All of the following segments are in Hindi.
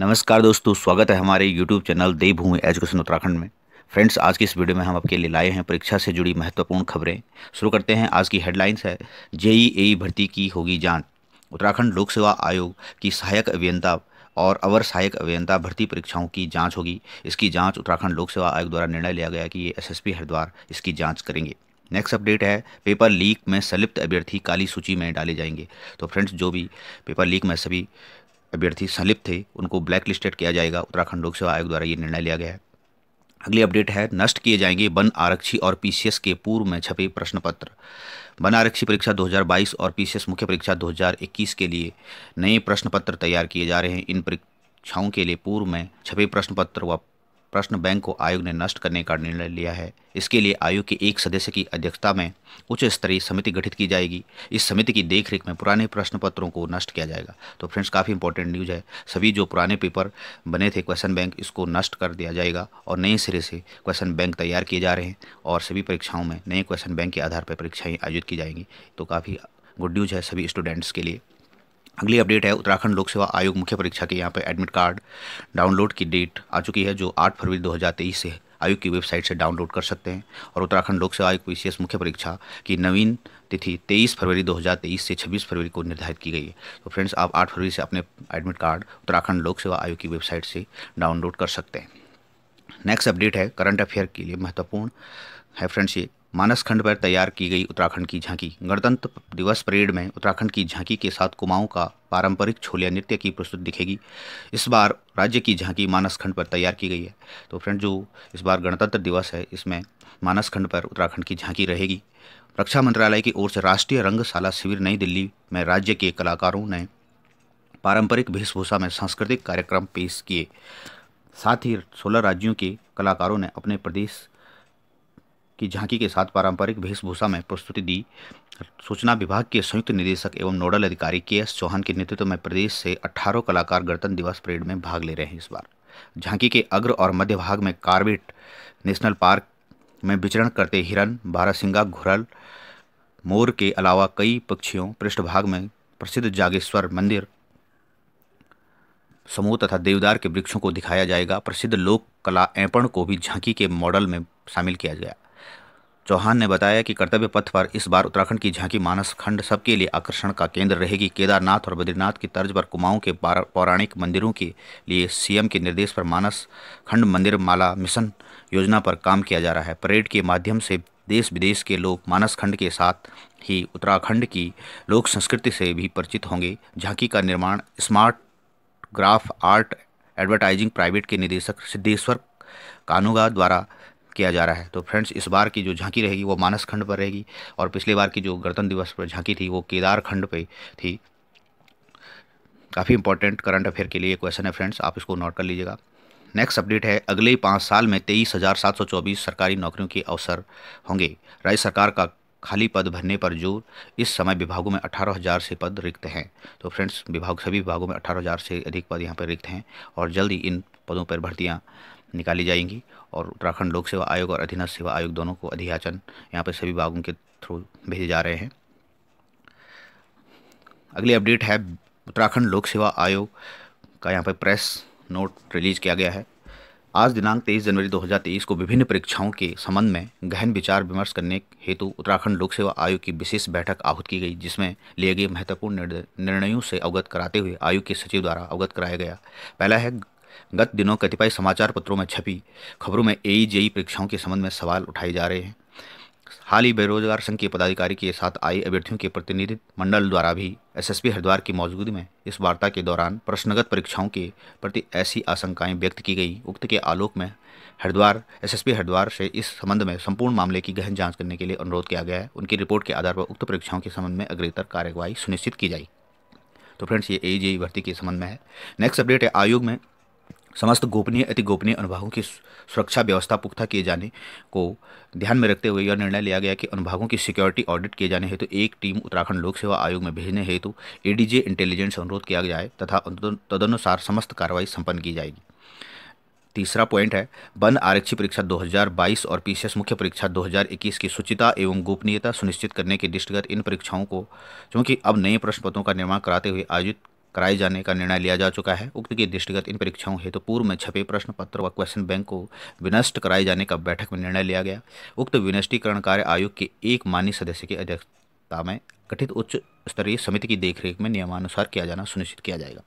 नमस्कार दोस्तों स्वागत है हमारे YouTube channel Devbhoomi education Uttarakhand में फ्रेंड्स आज की इस वीडियो में हम आपके लिए लाए हैं परीक्षा से जुड़ी महत्वपूर्ण खबरें शुरू करते हैं आज की हेडलाइंस है जेईई e भर्ती की होगी जांच उत्तराखंड लोक सेवा आयोग की सहायक अभियंता और अवर सहायक अभियंता भर्ती परीक्षाओं की जाँच होगी इसकी जाँच उत्तराखंड लोक सेवा आयोग द्वारा निर्णय लिया गया कि ये एस हरिद्वार इसकी जाँच करेंगे नेक्स्ट अपडेट है पेपर लीक में संलिप्त अभ्यर्थी काली सूची में डाले जाएंगे तो फ्रेंड्स जो भी पेपर लीक में सभी अभ्यर्थी संलिप्त थे उनको ब्लैक लिस्टेड किया जाएगा उत्तराखंड लोक सेवा आयोग द्वारा ये निर्णय लिया गया है अगली अपडेट है नष्ट किए जाएंगे वन आरक्षी और पीसीएस के पूर्व में छपे प्रश्न पत्र वन आरक्षी परीक्षा 2022 और पीसीएस मुख्य परीक्षा 2021 के लिए नए प्रश्न पत्र तैयार किए जा रहे हैं इन परीक्षाओं के लिए पूर्व में छपे प्रश्न पत्र व प्रश्न बैंक को आयोग ने नष्ट करने का निर्णय लिया है इसके लिए आयोग के एक सदस्य की अध्यक्षता में उच्च स्तरीय समिति गठित की जाएगी इस समिति की देखरेख में पुराने प्रश्न पत्रों को नष्ट किया जाएगा तो फ्रेंड्स काफ़ी इंपॉर्टेंट न्यूज़ है सभी जो पुराने पेपर बने थे क्वेश्चन बैंक इसको नष्ट कर दिया जाएगा और नए सिरे से क्वेश्चन बैंक तैयार किए जा रहे हैं और सभी परीक्षाओं में नए क्वेश्चन बैंक के आधार पर परीक्षाएँ आयोजित की जाएंगी तो काफ़ी गुड न्यूज़ है सभी स्टूडेंट्स के लिए अगली अपडेट है उत्तराखंड लोक सेवा आयोग मुख्य परीक्षा के यहाँ पर एडमिट कार्ड डाउनलोड की डेट आ चुकी है जो 8 फरवरी 2023 से आयोग की वेबसाइट से डाउनलोड कर सकते हैं और उत्तराखंड लोक सेवा आयोग पी मुख्य परीक्षा की नवीन तिथि 23 फरवरी 2023 से 26 फरवरी को निर्धारित की गई है तो फ्रेंड्स आप 8 फरवरी से अपने एडमिट कार्ड उत्तराखंड लोक सेवा आयोग की वेबसाइट से डाउनलोड कर सकते हैं नेक्स्ट अपडेट है करंट अफेयर के लिए महत्वपूर्ण है फ्रेंड्स ये मानस खंड पर तैयार की गई उत्तराखंड की झांकी गणतंत्र दिवस परेड में उत्तराखंड की झांकी के साथ कुमाऊं का पारंपरिक छोलिया नृत्य की प्रस्तुति दिखेगी इस बार राज्य की झांकी मानस खंड पर तैयार की गई है तो फ्रेंड जो इस बार गणतंत्र दिवस है इसमें मानस खंड पर उत्तराखंड की झांकी रहेगी रक्षा मंत्रालय की ओर से राष्ट्रीय रंगशाला शिविर नई दिल्ली में राज्य के कलाकारों ने पारंपरिक वेशभूषा में सांस्कृतिक कार्यक्रम पेश किए साथ ही सोलह राज्यों के कलाकारों ने अपने प्रदेश की झांकी के साथ पारंपरिक वेशभूषा में प्रस्तुति दी सूचना विभाग के संयुक्त निदेशक एवं नोडल अधिकारी के एस चौहान के नेतृत्व में प्रदेश से अठारह कलाकार गणतंत्र दिवस परेड में भाग ले रहे हैं इस बार झांकी के अग्र और मध्य भाग में कार्बेट नेशनल पार्क में विचरण करते हिरन बारासिंगा घुरल मोर के अलावा कई पक्षियों पृष्ठभाग में प्रसिद्ध जागेश्वर मंदिर समूह तथा देवदार के वृक्षों को दिखाया जाएगा प्रसिद्ध लोक कला ऐपण को भी झांकी के मॉडल में शामिल किया गया चौहान ने बताया कि कर्तव्य पथ पर इस बार उत्तराखंड की झांकी मानस खंड सबके लिए आकर्षण का केंद्र रहेगी केदारनाथ और बद्रीनाथ की तर्ज पर कुमाऊं के पौराणिक मंदिरों के लिए सीएम के निर्देश पर मानस खंड मंदिर माला मिशन योजना पर काम किया जा रहा है परेड के माध्यम से देश विदेश के लोग मानस खंड के साथ ही उत्तराखंड की लोक संस्कृति से भी परिचित होंगे झांकी का निर्माण smart graph art advertising private के निदेशक सिद्धेश्वर कानूगा द्वारा किया जा रहा है तो फ्रेंड्स इस बार की जो झांकी रहेगी वो मानस खंड पर रहेगी और पिछले बार की जो गणतंत्र दिवस पर झांकी थी वो केदार खंड पर थी काफ़ी इंपॉर्टेंट करंट अफेयर के लिए क्वेश्चन है फ्रेंड्स आप इसको नोट कर लीजिएगा नेक्स्ट अपडेट है अगले पाँच साल में तेईस हज़ार सात सौ चौबीस सरकारी नौकरियों के अवसर होंगे राज्य सरकार का खाली पद भरने पर जोर इस समय विभागों में अठारह हज़ार से पद रिक्त हैं तो फ्रेंड्स विभाग सभी विभागों में अठारह हज़ार से अधिक पद यहाँ पर रिक्त हैं और जल्दी इन पदों पर भर्तियाँ निकाली जाएंगी और उत्तराखंड लोक सेवा आयोग और अधीनस्थ सेवा आयोग दोनों को अधियाचन यहाँ पर सभी विभागों के थ्रू भेजे जा रहे हैं अगली अपडेट है उत्तराखंड लोक सेवा आयोग का यहाँ पर प्रेस नोट रिलीज किया गया है आज दिनांक 23 जनवरी 2023 को विभिन्न परीक्षाओं के संबंध में गहन विचार विमर्श करने हेतु उत्तराखंड लोक सेवा आयोग की विशेष बैठक आहूत की गई जिसमें लिए गए महत्वपूर्ण निर्णयों से अवगत कराते हुए आयोग के सचिव द्वारा अवगत कराया गया पहला है गत दिनों कतिपय समाचार पत्रों में छपी खबरों में एई जेई e e परीक्षाओं के संबंध में सवाल उठाए जा रहे हैं हाल ही बेरोजगार संघ के पदाधिकारी के साथ आई अभ्यर्थियों के प्रतिनिधित्व मंडल द्वारा भी एसएसपी हरिद्वार की मौजूदगी में इस वार्ता के दौरान प्रश्नगत परीक्षाओं के प्रति ऐसी आशंकाएं व्यक्त की गई उक्त के आलोक में हरिद्वार एसएसपी हरिद्वार से इस संबंध में संपूर्ण मामले की गहन जांच करने के लिए अनुरोध किया गया है उनकी रिपोर्ट के आधार पर उक्त परीक्षाओं के संबंध में अग्रेतर कार्यवाही सुनिश्चित की जाए तो फ्रेंड्स ये ए e भर्ती के संबंध में है नेक्स्ट अपडेट है आयोग में समस्त गोपनीय अति गोपनीय अनुभागों की सुरक्षा व्यवस्था पुख्ता किए जाने को ध्यान में रखते हुए यह निर्णय लिया गया कि अनुभागों की सिक्योरिटी ऑडिट किए जाने हेतु तो एक टीम उत्तराखंड लोक सेवा आयोग में भेजने हेतु तो एडीजे इंटेलिजेंस अनुरोध किया जाए तथा तदनुसार समस्त कार्रवाई संपन्न की जाएगी तीसरा पॉइंट है वन आरक्षी परीक्षा 2022 और पीसीएस मुख्य परीक्षा 2021 की सुचिता एवं गोपनीयता सुनिश्चित करने के दृष्टिगत इन परीक्षाओं को क्योंकि अब नए प्रश्न पत्रों का निर्माण कराते हुए आयोजित कराए जाने का निर्णय लिया जा चुका है उक्त की दृष्टिगत इन परीक्षाओं हेतु तो पूर्व में छपे प्रश्न पत्र व क्वेश्चन बैंक को विनष्ट कराए जाने का बैठक में निर्णय लिया गया उक्त विनष्टीकरण कार्य आयोग के एक मान्य सदस्य की अध्यक्षता में गठित उच्च स्तरीय समिति की देखरेख में नियमानुसार किया जाना सुनिश्चित किया जाएगा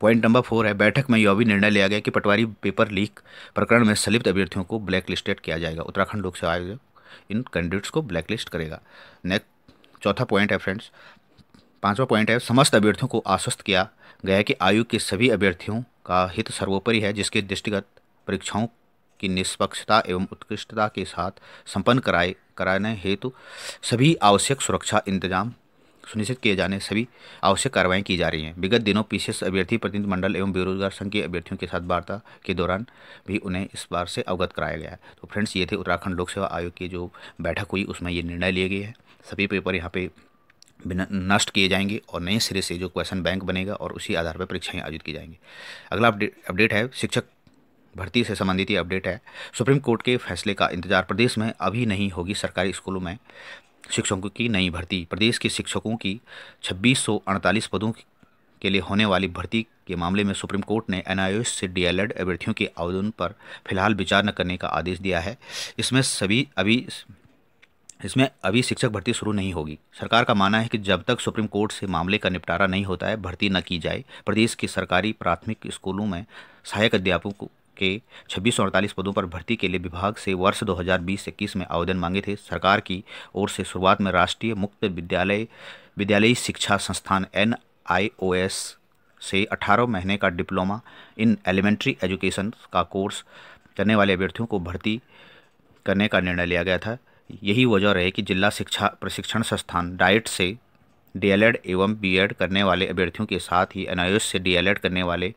पॉइंट नंबर फोर है बैठक में यह भी निर्णय लिया गया कि पटवारी पेपर लीक प्रकरण में संलिप्त अभ्यर्थियों को ब्लैकलिस्टेड किया जाएगा उत्तराखंड लोक सेवा आयोग इन कैंडिडेट्स को ब्लैकलिस्ट करेगा नेक्स्ट चौथा पॉइंट है फ्रेंड्स पांचवा पॉइंट है समस्त अभ्यर्थियों को आश्वस्त किया गया कि आयोग के सभी अभ्यर्थियों का हित सर्वोपरि है जिसके दृष्टिगत परीक्षाओं की निष्पक्षता एवं उत्कृष्टता के साथ संपन्न कराए कराने हेतु सभी आवश्यक सुरक्षा इंतजाम सुनिश्चित किए जाने सभी आवश्यक कार्रवाई की जा रही हैं विगत दिनों पीसीएस अभ्यर्थी प्रतिनिधि मंडल एवं बेरोजगार संघ के अभ्यर्थियों के साथ वार्ता के दौरान भी उन्हें इस बार से अवगत कराया गया है तो फ्रेंड्स ये थे उत्तराखंड लोक सेवा आयोग की जो बैठक हुई उसमें ये निर्णय लिए गए हैं सभी पेपर यहाँ पे नष्ट किए जाएंगे और नए सिरे से जो क्वेश्चन बैंक बनेगा और उसी आधार पर परीक्षाएं आयोजित की जाएंगी अगला अपडेट है शिक्षक भर्ती से संबंधित ये अपडेट है सुप्रीम कोर्ट के फैसले का इंतजार प्रदेश में अभी नहीं होगी सरकारी स्कूलों में शिक्षकों की नई भर्ती प्रदेश के शिक्षकों की छब्बीस पदों के लिए होने वाली भर्ती के मामले में सुप्रीम कोर्ट ने एन से डी अभ्यर्थियों के आवेदन पर फिलहाल विचार न करने का आदेश दिया है इसमें सभी अभी इसमें अभी शिक्षक भर्ती शुरू नहीं होगी सरकार का मानना है कि जब तक सुप्रीम कोर्ट से मामले का निपटारा नहीं होता है भर्ती न की जाए प्रदेश के सरकारी प्राथमिक स्कूलों में सहायक अध्यापकों के छब्बीस सौ पदों पर भर्ती के लिए विभाग से वर्ष 2020-21 में आवेदन मांगे थे सरकार की ओर से शुरुआत में राष्ट्रीय मुक्त विद्यालय विद्यालयी शिक्षा संस्थान एन से अठारह महीने का डिप्लोमा इन एलिमेंट्री एजुकेशन का कोर्स करने वाले अभ्यर्थियों को भर्ती करने का निर्णय लिया गया था यही वजह रहे कि जिला शिक्षा प्रशिक्षण संस्थान डाइट से डीएलएड एवं बीएड करने वाले अभ्यर्थियों के साथ ही एनआईएस से डीएलएड करने वाले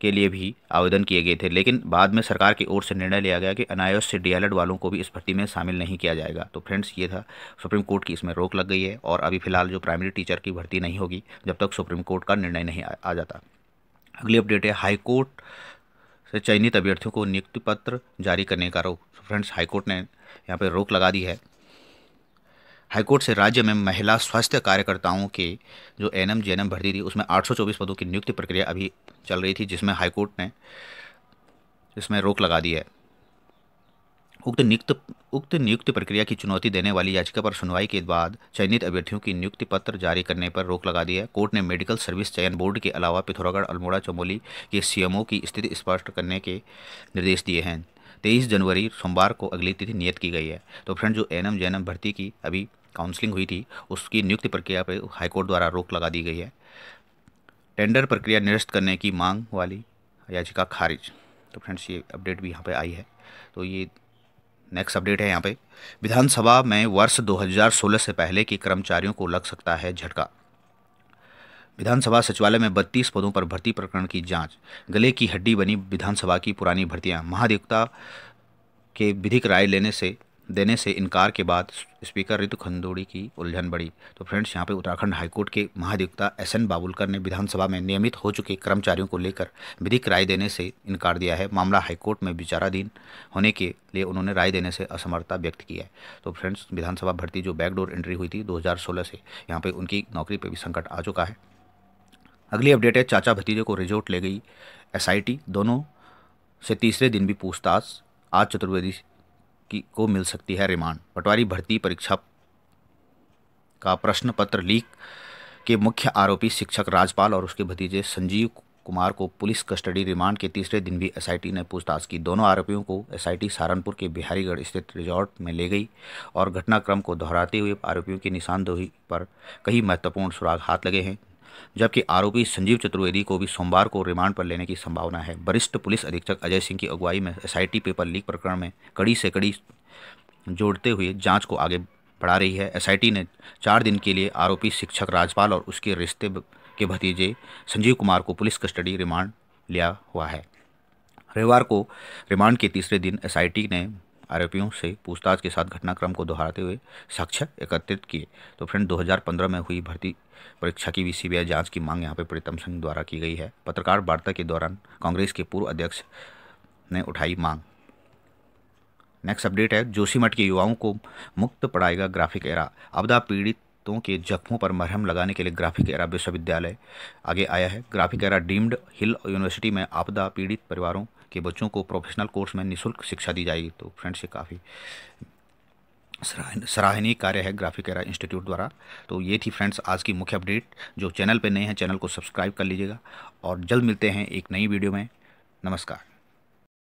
के लिए भी आवेदन किए गए थे लेकिन बाद में सरकार की ओर से निर्णय लिया गया कि एनआईएस से डीएलएड वालों को भी इस भर्ती में शामिल नहीं किया जाएगा तो फ्रेंड्स ये था सुप्रीम कोर्ट की इसमें रोक लग गई है और अभी फिलहाल जो प्राइमरी टीचर की भर्ती नहीं होगी जब तक सुप्रीम कोर्ट का निर्णय नहीं आ, आ जाता अगली अपडेट है हाईकोर्ट से चयनित अभ्यर्थियों को नियुक्ति पत्र जारी करने का रोक फ्रेंड्स हाईकोर्ट ने यहाँ पर रोक लगा दी है हाईकोर्ट से राज्य में महिला स्वास्थ्य कार्यकर्ताओं के जो एन एम भर्ती थी उसमें 824 पदों की नियुक्ति प्रक्रिया अभी चल रही थी जिसमें हाईकोर्ट ने इसमें रोक लगा दी है उक्त नियुक्त उक्त नियुक्ति प्रक्रिया की चुनौती देने वाली याचिका पर सुनवाई के बाद चयनित अभ्यर्थियों की नियुक्ति पत्र जारी करने पर रोक लगा दी है कोर्ट ने मेडिकल सर्विस चयन बोर्ड के अलावा पिथौरागढ़ अल्मोड़ा चमोली के सीएमओ की स्थिति स्पष्ट करने के निर्देश दिए हैं तेईस जनवरी सोमवार को अगली तिथि नियत की गई है तो फ्रेंड जो एनम जैनम भर्ती की अभी काउंसलिंग हुई थी उसकी नियुक्ति प्रक्रिया पर हाईकोर्ट द्वारा रोक लगा दी गई है टेंडर प्रक्रिया निरस्त करने की मांग वाली याचिका खारिज तो फ्रेंड्स ये अपडेट भी यहाँ पे आई है तो ये नेक्स्ट अपडेट है यहाँ पे विधानसभा में वर्ष 2016 से पहले के कर्मचारियों को लग सकता है झटका विधानसभा सचिवालय में बत्तीस पदों पर भर्ती प्रकरण की जांच गले की हड्डी बनी विधानसभा की पुरानी भर्तियां महाधिवक्ता के विधिक राय लेने से देने से इनकार के बाद स्पीकर ऋतु खंदोड़ी की उलझन बढ़ी तो फ्रेंड्स यहाँ पे उत्तराखंड हाईकोर्ट के महाधिवक्ता एस एन बाबुलकर ने विधानसभा में नियमित हो चुके कर्मचारियों को लेकर विधिक राय देने से इनकार दिया है मामला हाईकोर्ट में विचाराधीन होने के लिए उन्होंने राय देने से असमर्थता व्यक्त की है तो फ्रेंड्स विधानसभा भर्ती जो बैकडोर एंट्री हुई थी दो से यहाँ पर उनकी नौकरी पर भी संकट आ चुका है अगली अपडेट है चाचा भतीजे को रिजोर्ट ले गई एसआईटी दोनों से तीसरे दिन भी पूछताछ आज चतुर्वेदी की को मिल सकती है रिमांड पटवारी भर्ती परीक्षा का प्रश्न पत्र लीक के मुख्य आरोपी शिक्षक राजपाल और उसके भतीजे संजीव कुमार को पुलिस कस्टडी रिमांड के तीसरे दिन भी एसआईटी ने पूछताछ की दोनों आरोपियों को एसआईटी सहारनपुर के बिहारीगढ़ स्थित रिजॉर्ट में ले गई और घटनाक्रम को दोहराते हुए आरोपियों की निशानदोही पर कई महत्वपूर्ण सुराग हाथ लगे हैं जबकि आरोपी संजीव चतुर्वेदी को भी सोमवार को रिमांड पर लेने की संभावना है वरिष्ठ पुलिस अधीक्षक अजय सिंह की अगुवाई में एसआईटी पेपर लीक प्रकरण में कड़ी से कड़ी जोड़ते हुए जांच को आगे बढ़ा रही है एसआईटी ने चार दिन के लिए आरोपी शिक्षक राजपाल और उसके रिश्ते के भतीजे संजीव कुमार को पुलिस कस्टडी रिमांड लिया हुआ है रविवार को रिमांड के तीसरे दिन एसआईटी ने आरोपियों से पूछताछ के साथ घटनाक्रम को दोहराते हुए साक्ष्य एकत्रित किए तो फ्रेंड 2015 में हुई भर्ती परीक्षा की भी सी जांच की मांग यहाँ पर प्रीतम सिंह द्वारा की गई है पत्रकार वार्ता के दौरान कांग्रेस के पूर्व अध्यक्ष ने उठाई मांग नेक्स्ट अपडेट है जोशीमठ के युवाओं को मुक्त पढ़ाएगा ग्राफिक एरा आपदा पीड़ित तो के जख्मों पर मरहम लगाने के लिए ग्राफिक एरा विश्वविद्यालय आगे आया है Graphic Era deemed Hill University में आपदा पीड़ित परिवारों के बच्चों को प्रोफेशनल कोर्स में निःशुल्क शिक्षा दी जाएगी तो फ्रेंड्स ये काफ़ी सराहनीय कार्य है ग्राफिक एरा इंस्टीट्यूट द्वारा तो ये थी फ्रेंड्स आज की मुख्य अपडेट जो चैनल पर नए हैं चैनल को सब्सक्राइब कर लीजिएगा और जल्द मिलते हैं एक नई वीडियो में नमस्कार